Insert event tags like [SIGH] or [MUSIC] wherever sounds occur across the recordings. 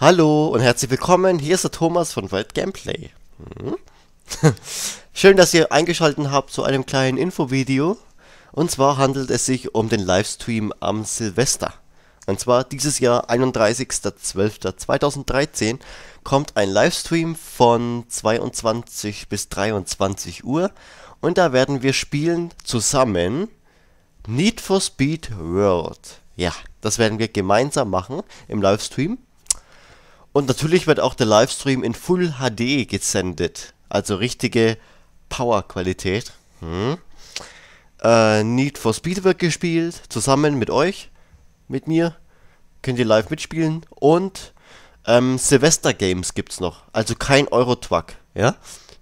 Hallo und herzlich willkommen, hier ist der Thomas von Wild Gameplay. Hm? [LAUGHS] Schön, dass ihr eingeschaltet habt zu einem kleinen Infovideo. Und zwar handelt es sich um den Livestream am Silvester. Und zwar dieses Jahr, 31.12.2013, kommt ein Livestream von 22 bis 23 Uhr. Und da werden wir spielen zusammen Need for Speed World. Ja, das werden wir gemeinsam machen im Livestream. Und natürlich wird auch der Livestream in Full HD gesendet. Also richtige Power-Qualität. Hm. Äh, Need for Speed wird gespielt, zusammen mit euch, mit mir. Könnt ihr live mitspielen. Und ähm, Silvester Games gibt's noch. Also kein Euro-Twack. Ja?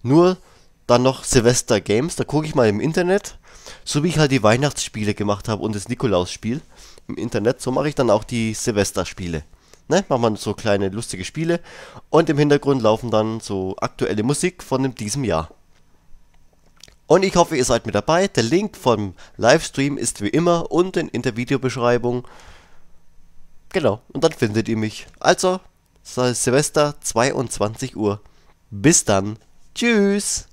Nur dann noch Silvester Games. Da gucke ich mal im Internet. So wie ich halt die Weihnachtsspiele gemacht habe und das Nikolausspiel im Internet, so mache ich dann auch die Silvester-Spiele ne, macht man so kleine lustige Spiele und im Hintergrund laufen dann so aktuelle Musik von diesem Jahr. Und ich hoffe, ihr seid mit dabei. Der Link vom Livestream ist wie immer unten in der Videobeschreibung. Genau, und dann findet ihr mich. Also, Silvester 22 Uhr. Bis dann. Tschüss.